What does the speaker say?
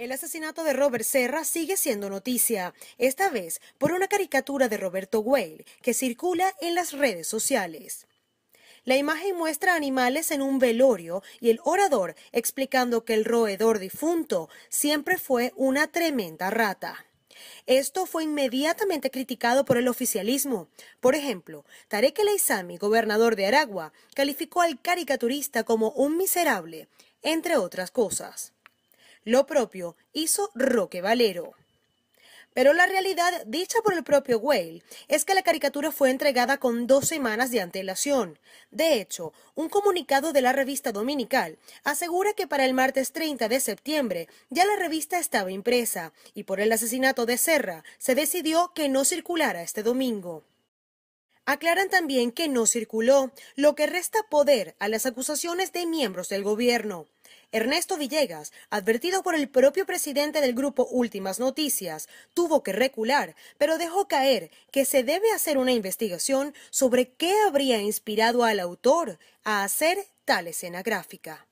El asesinato de Robert Serra sigue siendo noticia, esta vez por una caricatura de Roberto Weil, que circula en las redes sociales. La imagen muestra animales en un velorio y el orador explicando que el roedor difunto siempre fue una tremenda rata. Esto fue inmediatamente criticado por el oficialismo. Por ejemplo, Tarek El gobernador de Aragua, calificó al caricaturista como un miserable, entre otras cosas. Lo propio hizo Roque Valero. Pero la realidad, dicha por el propio Whale, es que la caricatura fue entregada con dos semanas de antelación. De hecho, un comunicado de la revista dominical asegura que para el martes 30 de septiembre ya la revista estaba impresa y por el asesinato de Serra se decidió que no circulara este domingo. Aclaran también que no circuló, lo que resta poder a las acusaciones de miembros del gobierno. Ernesto Villegas, advertido por el propio presidente del grupo Últimas Noticias, tuvo que recular, pero dejó caer que se debe hacer una investigación sobre qué habría inspirado al autor a hacer tal escena gráfica.